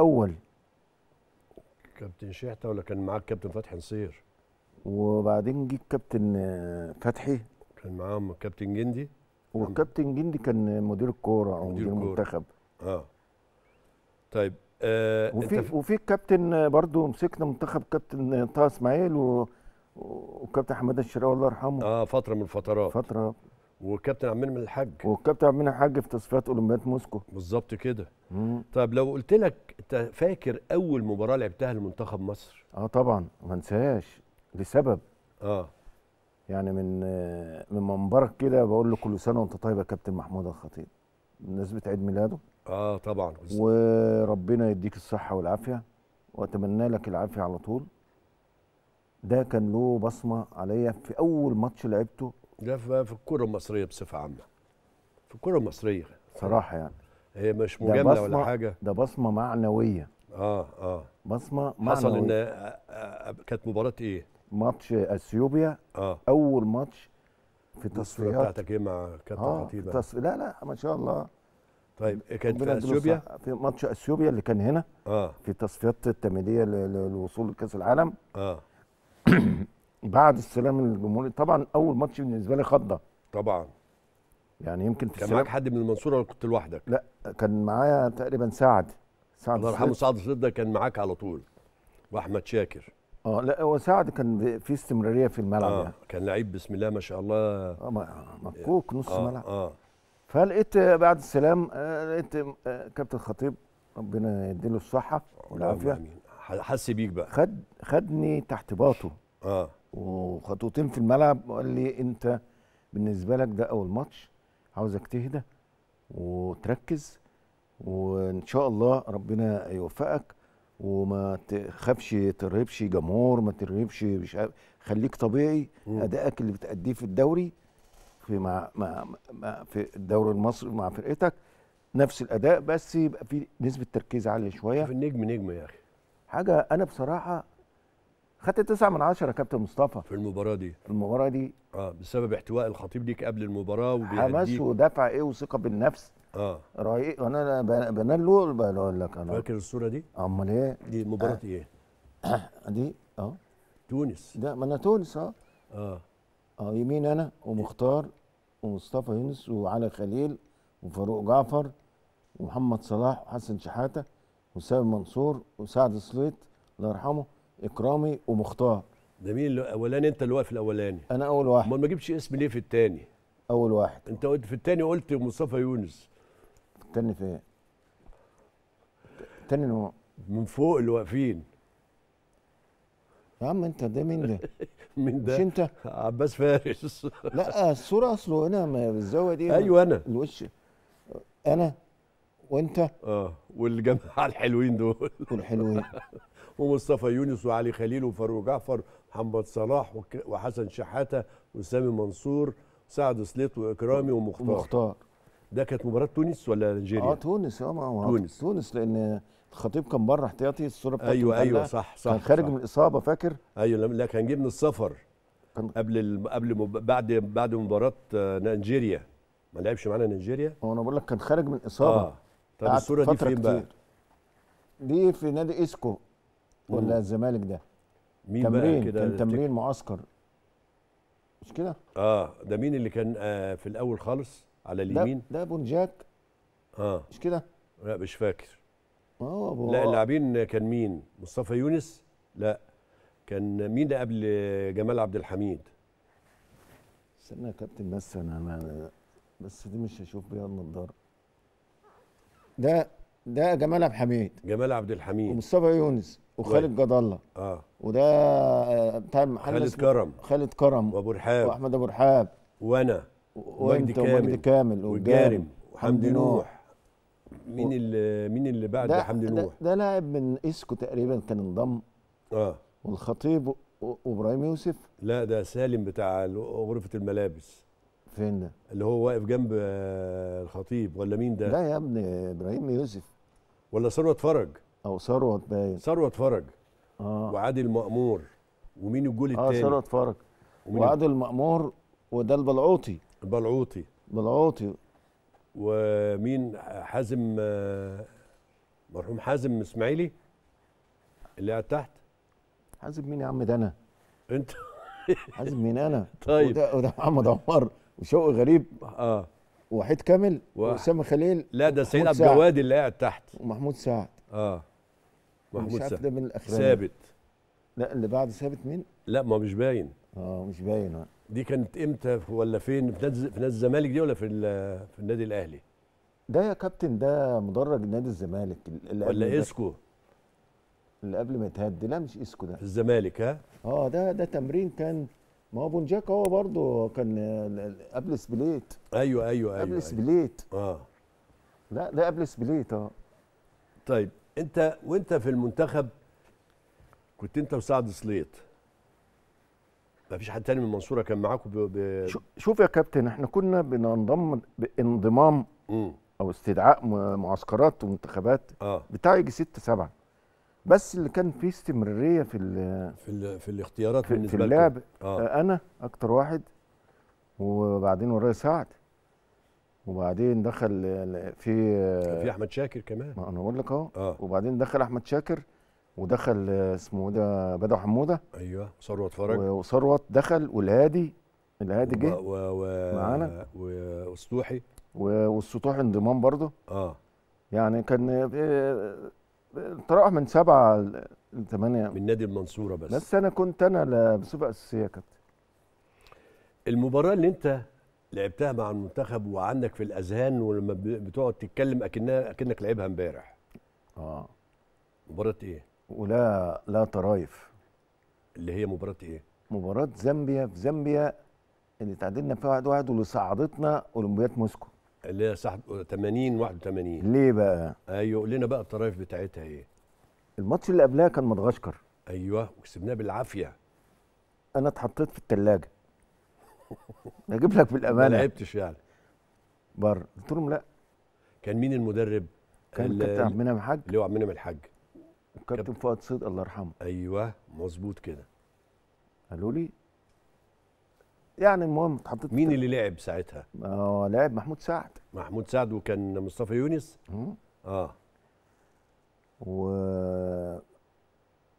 اول كابتن شحته ولا كان معاك كابتن فتحي نصير وبعدين جه كابتن آه، فتحي كان معاهم كابتن جندي وكابتن جندي كان مدير الكوره او مدير, مدير المنتخب اه طيب آه وفي ف... وفي الكابتن برضو مسكنا منتخب كابتن آه، طه اسماعيل و... وكابتن حماده الشراوي الله يرحمه اه فتره من الفترات فتره وكابتن عبد المنعم الحاج والكابتن عبد المنعم الحاج في تصفيات اولمبياد موسكو بالظبط كده طب لو قلت لك انت فاكر اول مباراه لعبتها لمنتخب مصر اه طبعا ما انساهاش لسبب اه يعني من من منبرك كده بقول له كل سنه وانت طيب يا كابتن محمود الخطيب بمناسبه عيد ميلاده اه طبعا وربنا يديك الصحه والعافيه واتمنى لك العافيه على طول ده كان له بصمه عليا في اول ماتش لعبته لا في الكره المصريه بصفه عامه في الكره المصريه صراحه يعني هي مش مجامله ولا حاجه ده بصمه معنويه اه اه بصمه معنويه حصل ان آه، آه، آه، كانت مباراه ايه ماتش اثيوبيا آه. اول ماتش في تصفيات بتاعتك ايه مع كابتن آه خطيبه تص... لا لا ما شاء الله طيب إيه كانت في اثيوبيا في ماتش اثيوبيا اللي كان هنا آه. في تصفيات التمهيديه للوصول لكاس العالم اه بعد السلام للجمهور طبعا اول ماتش بالنسبه لي خضه طبعا يعني يمكن في كان معاك حد من المنصوره ولا كنت لوحدك؟ لا كان معايا تقريبا سعد سعد الله يرحمه سعد سليط ده كان معاك على طول واحمد شاكر اه لا هو سعد كان في استمراريه في الملعب آه يعني. كان لعيب بسم الله ما شاء الله اه مكوك نص آه ملعب اه فلقيت بعد السلام آه، لقيت آه، كابتن خطيب ربنا يديله الصحه آه، والعافيه حس بيك بقى خد خدني تحت باطه اه وخطوتين في الملعب وقال لي انت بالنسبه لك ده اول ماتش عاوزك تهدى وتركز وان شاء الله ربنا يوفقك وما تخافش ترهبش جمهور ما ترهبش مش خليك طبيعي ادائك اللي بتأديه في الدوري في مع, مع, مع في الدوري المصري مع فرقتك نفس الاداء بس يبقى في نسبه تركيز عاليه شويه في النجم نجم يا اخي حاجه انا بصراحه خدت تسعة من عشرة كابتن مصطفى في المباراة دي في المباراة دي اه بسبب احتواء الخطيب ليك قبل المباراة وبيناديك حماس ودفع ايه وثقة بالنفس اه رايق انا بنال له بقول لك انا فاكر الصورة دي؟ امال ايه؟ دي مباراة آه. ايه؟ دي اه تونس ده ما انا تونس اه اه اه يمين انا ومختار ومصطفى يونس وعلي خليل وفاروق جعفر ومحمد صلاح وحسن شحاته وسامي منصور وسعد سليط الله يرحمه اكرامي ومختار ده مين الاولاني انت اللي واقف الاولاني انا اول واحد امال ما جبتش اسم ليه في الثاني اول واحد انت قلت في الثاني قلت مصطفى يونس الثاني في الثاني نوع من فوق اللي واقفين يا عم انت ده مين ده؟ مين ده؟ مش انت؟ عباس فارس لا الصوره اصله هنا بالزاويه دي ايوه انا الوش انا وانت اه والجماعه الحلوين دول والحلوين ومصطفى يونس وعلي خليل وفاروق جعفر محمد صلاح وحسن شحاته وسامي منصور سعد سليط واكرامي ومختار مختار ده كانت مباراه تونس ولا نيجيريا؟ اه تونس اه ما تونس تونس لان الخطيب كان بره احتياطي الصوره بتاعته ايوه ايوه صح صح كان خارج صح. من الاصابه فاكر؟ ايوه لا كان جه من السفر كان قبل قبل بعد بعد مباراه آه، نيجيريا ما لعبش معانا نيجيريا هو انا بقول لك كان خارج من اصابه اه طب الصوره دي فين بقى؟ دي في نادي اسكو ولا الزمالك ده مين تمرين بقى كده كان تمرين معسكر مش كده اه ده مين اللي كان آه في الاول خالص على اليمين ده, ده بونجاك اه مش كده لا مش فاكر اه لا اللاعبين كان مين مصطفى يونس لا كان مين ده قبل جمال عبد الحميد استنى يا كابتن بس انا, أنا بس دي مش هشوف بيها النضاره ده ده جمال عبد الحميد جمال عبد الحميد ومصطفى يونس وخالد جد الله اه وده آه، بتاع محمد خالد كرم خالد كرم وابو رحاب واحمد ابو رحاب وانا وانت كامل كامل وجارم وحمدي نوح مين اللي مين اللي بعد حمدي نوح ده لاعب من اسكو تقريبا كان انضم اه والخطيب وابراهيم يوسف لا ده سالم بتاع غرفه الملابس فين ده؟ اللي هو واقف جنب آه، الخطيب ولا مين ده؟ لا يا ابني ابراهيم يوسف ولا ثروت فرج او ثروت باين ثروت فرج اه وعادل مأمور ومين الجول الثاني اه ثروت فرج وعادل مأمور وده البلعوطي البلعوطي بلعوطي ومين حازم آه، مرحوم حازم اسماعيلي اللي قاعد تحت حازم مين يا عم ده انا انت حازم مين انا طيب وده, وده محمد عمر وشوق غريب اه وحيد كامل واسامه خليل لا ده سيد عبد الجواد اللي قاعد تحت ومحمود سعد اه محمود سعد ده من الاخرين ثابت لا اللي بعد ثابت مين؟ لا ما مش باين اه مش باين آه. دي كانت امتى ولا فين في نادي في نادي الزمالك دي ولا في في النادي الاهلي؟ ده يا كابتن ده مدرج نادي الزمالك اللي ولا اسكو؟ اللي قبل ما يتهد لا مش اسكو ده في الزمالك ها؟ اه ده ده تمرين كان ما هو بونجاك هو برضه كان قبل سبليت ايوه ايوه ايوه قبل أيوة سبليت اه لا ده قبل سبليت اه طيب انت وانت في المنتخب كنت انت وسعد سليط ما فيش حد تاني من المنصوره كان معاكم شوف يا كابتن احنا كنا بننضم بانضمام م. او استدعاء معسكرات ومنتخبات آه. بتاع يجي 6 7 بس اللي كان فيه استمراريه في في في الاختيارات في, بالنسبه في اللعب آه. آه. انا اكتر واحد وبعدين ورايا سعد وبعدين دخل في آه، في احمد شاكر كمان ما انا بقول لك اهو آه. وبعدين دخل احمد شاكر ودخل اسمه إيه ده بدو حموده ايوه ثروت فرج وثروت دخل والهادي الهادي جه و... و... معانا واسطوحي والسطوح انضمام برضه اه يعني كان تراوح من سبعة لثمانية من نادي المنصورة بس بس أنا كنت أنا بصفة أساسية يا كابتن المباراة اللي أنت لعبتها مع المنتخب وعندك في الأذهان ولما بتقعد تتكلم أكنها أكنك لعبها امبارح آه مباراة إيه؟ ولا لا طرايف اللي هي مباراة إيه؟ مباراة زامبيا في زامبيا اللي تعادلنا فيها 1-1 واللي صعدتنا أولمبياد موسكو اللي هي صاحب 80 81 ليه بقى؟ ايوه قول لنا بقى الطرايف بتاعتها ايه؟ الماتش اللي قبلها كان مدغشقر ايوه وكسبناه بالعافيه انا اتحطيت في الثلاجه اجيب لك بالامانه ما لعبتش يعني بره قلت لهم لا كان مين المدرب؟ كان الكابتن عبد المنعم الحاج اللي هو عبد المنعم الحاج الكابتن فؤاد صيد الله يرحمه ايوه مظبوط كده قالوا لي يعني المهم اتحطيت مين اللي لعب ساعتها؟ اه لعب محمود سعد محمود سعد وكان مصطفى يونس؟ مم. اه و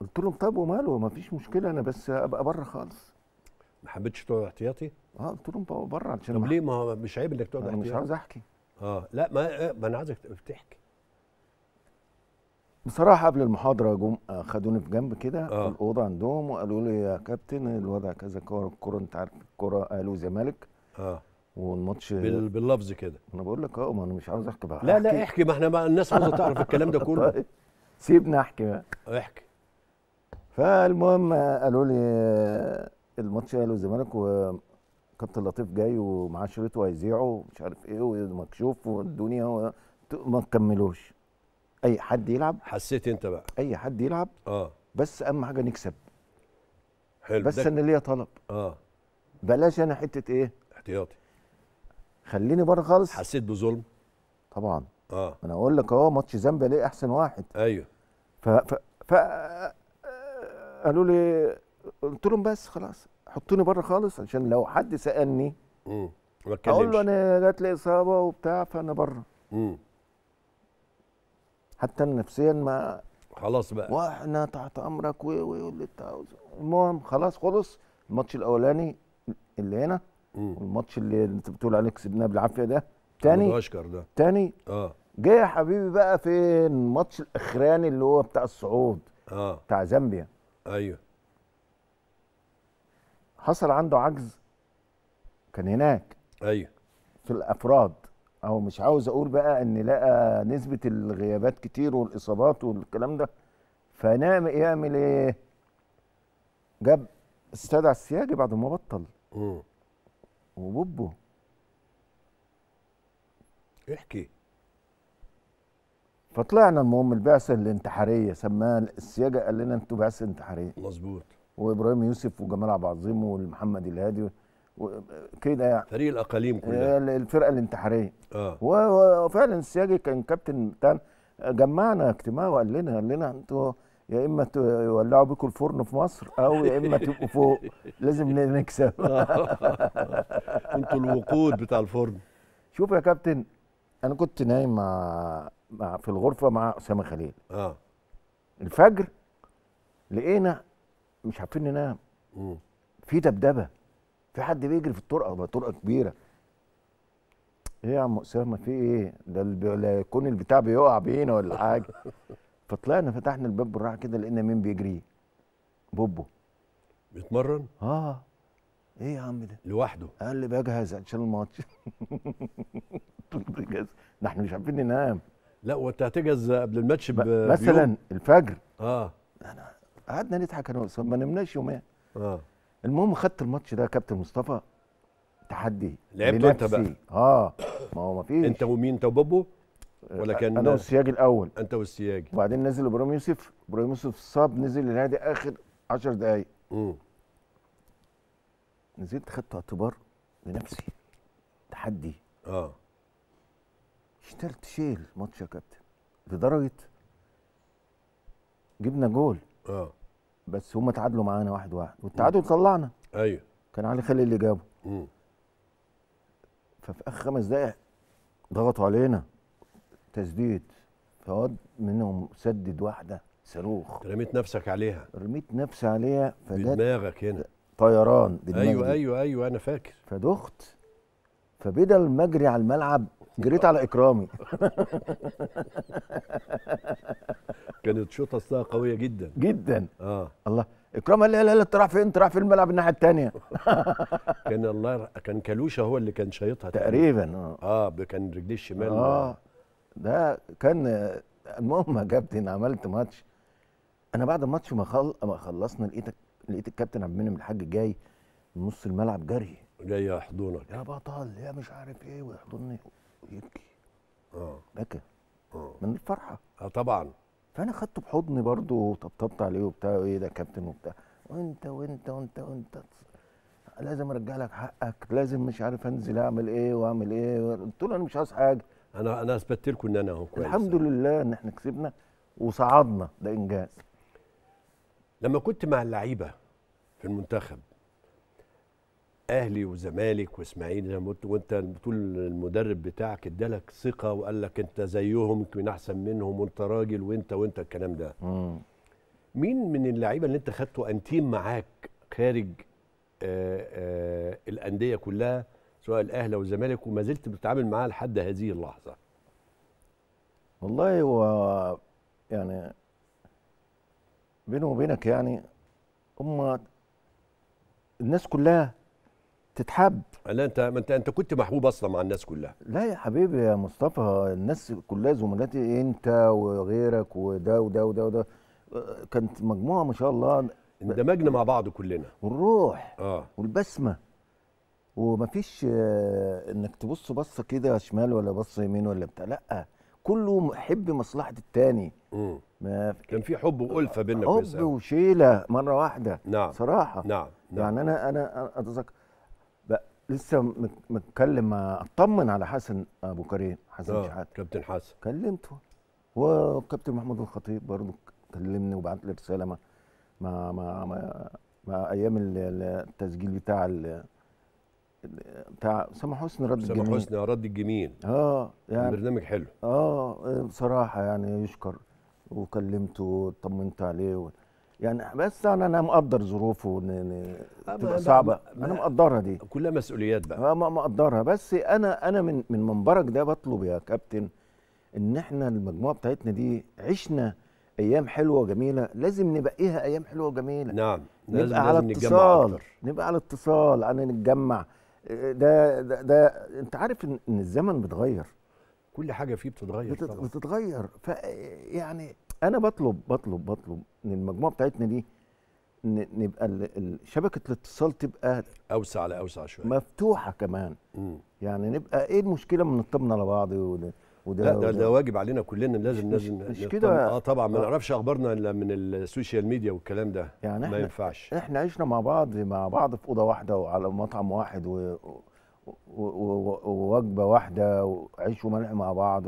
قلت لهم طب وماله ما فيش مشكله انا بس ابقى بره خالص ما حبيتش تقعد احتياطي؟ اه قلت لهم بره عشان طب ليه ما هو مش عيب انك تقعد احتياطي؟ مش عاوز احكي اه لا ما انا عايزك تحكي بصراحة قبل المحاضرة جم آه، خدوني في جنب كده آه. الأوضة عندهم وقالوا لي يا كابتن الوضع كذا كورة الكورة أنت عارف الكورة أهلي زمالك آه والماتش بال... باللفظ كده أنا بقول لك أه ما أنا مش عاوز أحكي بقى لا لا احكي ما إحنا ما الناس عاوزة تعرف الكلام ده كله طيب. سيبنا أحكي بقى آه، احكي فالمهم آه، قالوا لي الماتش أهلي وزمالك وكابتن لطيف جاي ومعاه شريط وهيذيعه ومش عارف إيه ومكشوف والدنيا و... ما تكملوش اي حد يلعب حسيت انت بقى اي حد يلعب اه بس اهم حاجه نكسب حلو بس انا ليا طلب اه بلاش انا حته ايه احتياطي خليني بره خالص حسيت بظلم طبعا اه انا اقول لك اهو ماتش زامبيا ليه احسن واحد ايوه ف ف, ف... قالوا لي قلت لهم بس خلاص حطوني بره خالص عشان لو حد سالني امم اقول له انا جات لي اصابه وبتاع فانا بره امم حتى نفسيا ما خلاص بقى واحنا تحت امرك واللي انت عاوزه المهم خلاص خلص الماتش الاولاني اللي هنا والماتش اللي انت بتقول عليه كسبناه بالعافيه ده تاني اشكر ده تاني اه جه يا حبيبي بقى فين الماتش الاخراني اللي هو بتاع الصعود اه بتاع زامبيا ايوه حصل عنده عجز كان هناك ايوه في الافراد اهو مش عاوز اقول بقى ان لقى نسبه الغيابات كتير والاصابات والكلام ده فنام يعمل ايه؟ جاب استدعى السياجي بعد ما بطل وبوبو احكي فطلعنا المهم البعثه الانتحاريه سماها السياجه قال لنا انتوا بعثه انتحاريه مظبوط وابراهيم يوسف وجمال عبد العظيم والمحمد الهادي كده يعني فريق الاقاليم كلها آه، الفرقه الانتحاريه اه وفعلا السياجي كان كابتن بتاعنا جمعنا اجتماع وقال لنا قال لنا انتوا يا اما يولعوا بيكم الفرن في مصر او يا اما تبقوا فوق لازم نكسب انتوا الوقود بتاع الفرن شوف يا كابتن انا كنت نايم مع, مع في الغرفه مع اسامه خليل اه الفجر لقينا مش عارفين ننام في دبدبه في حد بيجري في الطرقه ما الطرقه كبيره ايه يا عم اسامه في ايه ده الكون البتاع بيقع بينا ولا حاجه فطلعنا فتحنا الباب بالراحه كده لقينا مين بيجري بوبو بيتمرن اه ايه يا عم ده لوحده قال لي بجهز عشان الماتش ده احنا مش عارفين ننام لا وانت هتجهز قبل الماتش مثلا الفجر اه قعدنا نضحك انا واسامه ما نمناش يومين اه المهم خدت الماتش ده كابتن مصطفى تحدي لعبت انت بقى اه ما هو ما فيش انت ومين انت وبابو آه، ولا كان انا والسياجي الاول انت والسياجي وبعدين نزل ابراهيم يوسف ابراهيم يوسف صاب نزل النادي اخر 10 دقائق نزلت خدت اعتبار لنفسي تحدي اه اشترت شيل ماتش يا كابتن لدرجه جبنا جول اه بس هم تعادلوا معانا واحد واحد والتعادل طلعنا ايوه كان علي خليل اللي جابه مم. ففي اخر خمس دقائق ضغطوا علينا تسديد فواد منهم سدد واحده صاروخ رميت نفسك عليها رميت نفسي عليها بدماغك هنا طيران ايوه ايوه ايوه انا فاكر فدخت فبدل ما اجري على الملعب جريت على اكرامي كانت شوطه اصلها قويه جدا جدا اه الله اكرام قال لا لا انت رايح فين انت رايح في الملعب الناحيه الثانيه كان الله كان كلوشه هو اللي كان شايطها تقريبا اه اه كان رجليه الشمال اه ده كان المهم يا كابتن عملت ماتش انا بعد الماتش ما خل... ما خلصنا لقيتك لقيت الكابتن عبد المنعم الحاج جاي من نص الملعب جري جاي يحضنك يا بطل يا مش عارف ايه ويحضني ويبكي اه بكى اه من الفرحه اه طبعا فانا خدته بحضني برضه وطبطبت عليه وبتاع ايه ده كابتن وبتاع وانت وانت وانت وانت لازم ارجع لك حقك لازم مش عارف انزل اعمل ايه واعمل ايه قلت له انا مش عاوز حاجه انا انا اثبتت لكم ان انا اهو كويس الحمد لله ان احنا كسبنا وصعدنا ده انجاز لما كنت مع اللعيبه في المنتخب اهلي وزمالك واسماعيلي زي ما قلت وانت بتقول المدرب بتاعك ادالك ثقه وقال لك انت زيهم يمكن احسن منهم وانت راجل وانت وانت الكلام ده مم. مين من اللعيبه اللي انت خدته انتيم معاك خارج آآ آه، آآ آه، الانديه كلها سواء الاهلي او الزمالك وما زلت بتتعامل معاه لحد هذه اللحظه والله هو يعني بيني وبينك يعني هم الناس كلها تتحب لا انت ما انت انت كنت محبوب اصلا مع الناس كلها لا يا حبيبي يا مصطفى الناس كلها زملاتي انت وغيرك وده وده وده وده كانت مجموعه ما شاء الله اندمجنا مع بعض كلنا والروح اه والبسمه ومفيش آه، انك تبص بصه كده شمال ولا بصه يمين ولا بتاع لا كله محب مصلحه التاني ما كان في حب والفه بيننا حب وشيله مره واحده نعم صراحه نعم, نعم. يعني انا انا اتذكر لسه متكلم اطمن على حسن ابو كريم حسن آه، شحاته كابتن حسن كلمته وكابتن محمود الخطيب برضه كلمني وبعت لي رساله مع مع ما, ما ايام التسجيل بتاع ال بتاع سامح حسني رد الجميل سامح حسني آه، رد الجميل اه يعني برنامج حلو اه بصراحه يعني يشكر وكلمته وطمنت عليه يعني بس انا انا مقدر ظروفه آه، تبقى صعبه انا مقدرها دي كلها مسؤوليات بقى آه، مقدرها بس انا انا من من منبرك ده بطلب يا كابتن ان احنا المجموعه بتاعتنا دي عشنا ايام حلوه وجميله لازم نبقيها ايام حلوه وجميله نعم نبقى لازم على لازم اتصال أكتر. نبقى على اتصال انا نتجمع آه، ده, ده ده انت عارف ان الزمن بيتغير كل حاجه فيه بتتغير بتتغير فيعني انا بطلب بطلب بطلب ان المجموعه بتاعتنا دي نبقى شبكه الاتصال تبقى اوسع لاوسع شويه مفتوحه كمان مم. يعني نبقى ايه المشكله من نطمن على بعض وده لا ده, ده واجب علينا كلنا لازم مش لازم مش كده اه طبعا ما آه. نعرفش اخبارنا الا من السوشيال ميديا والكلام ده يعني ما احنا ينفعش احنا عشنا مع بعض مع بعض في اوضه واحده وعلى مطعم واحد و ووجبه واحده وعيش وملح مع بعض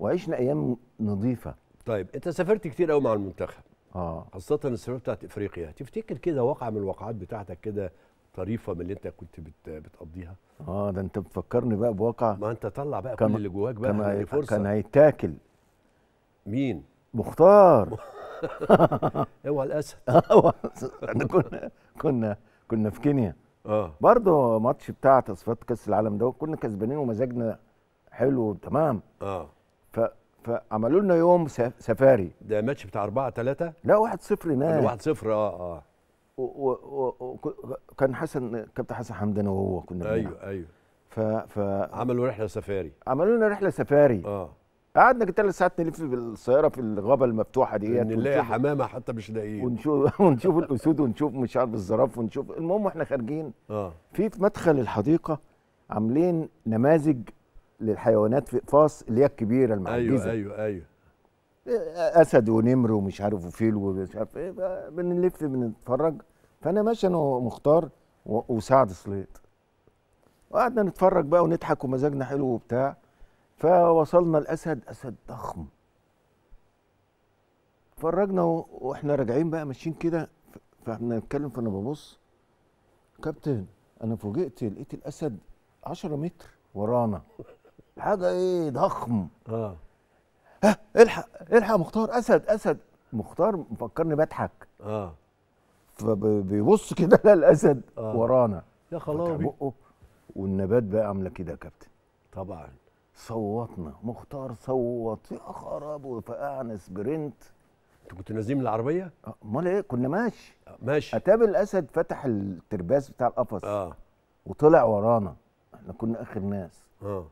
وعشنا ايام نظيفه طيب انت سافرت كتير قوي مع المنتخب اه خاصه السفريه بتاعت افريقيا تفتكر كده واقعه من الواقعات بتاعتك كده طريفه من اللي انت كنت بت... بتقضيها اه ده انت بتفكرني بقى بواقع ما انت طلع بقى كان... كل اللي جواك بقى كان, هي... فرصة. كان هيتاكل مين مختار اوعى الاسد احنا كنا كنا كنا في كينيا اه برضه ماتش بتاع تصفيات كاس العالم ده كنا كسبانين ومزاجنا حلو تمام اه فعملوا لنا يوم سفاري ده ماتش بتاع 4 3 لا 1 0 هناك 1 0 اه اه وكان حسن كابتن حسن حمدان وهو كنا ايوه ايوه ف ف عملوا رحله سفاري عملوا لنا رحله سفاري اه قعدنا ثلاث ساعات نلف بالسياره في الغابه المفتوحه ديت نلاقي حمامه حتى مش لاقيين ونشوف ونشوف الاسود ونشوف مش عارف الزراف ونشوف المهم واحنا خارجين اه في مدخل الحديقه عاملين نماذج للحيوانات في فاس اللي هي الكبيره المعجزه ايوه ايوه ايوه آه، اسد ونمر ومش عارف وفيل ومش عارف ايه بنلف بنتفرج فانا ماشي انا ومختار وسعد سليط وقعدنا نتفرج بقى ونضحك ومزاجنا حلو وبتاع فوصلنا الاسد اسد ضخم اتفرجنا واحنا راجعين بقى ماشيين كده فاحنا نتكلم فانا ببص كابتن انا فوجئت لقيت الاسد 10 متر ورانا الحاجه ايه ضخم اه ها الحق الحق مختار اسد اسد مختار مفكرني بضحك اه فبيبص كده للاسد الاسد آه. ورانا يا خلاص بقه والنبات بقى عامله كده يا كابتن طبعا صوتنا مختار صوت يا خراب وفقعنا سبرنت انتوا كنتوا نازلين من العربيه؟ آه، امال ايه كنا ماشي آه، ماشي اتاب الاسد فتح الترباس بتاع القفص اه وطلع ورانا احنا كنا اخر ناس اه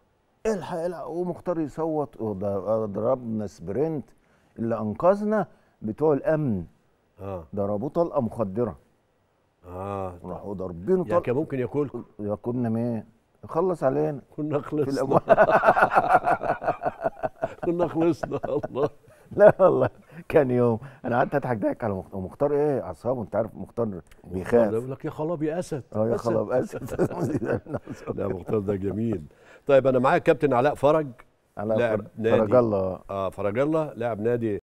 الحق الحق ومختار يصوت ضربنا سبرنت اللي انقذنا بتوع الامن اه ضربوه طلقه مخدره اه راحوا ضاربينه طلقه يعني كان ممكن ياكلكم يا كنا مين خلص علينا كنا خلصنا كنا خلصنا الله لا والله كان يوم انا قعدت اضحك ضحك على مختار مختار ايه اعصابه انت عارف مختار بيخاف يقول لك يا خلاب يا اسد اه يا خلاب اسد لا مختار ده جميل طيب انا معايا كابتن علاء فرج علاء فرج الله اه فرج الله لاعب نادي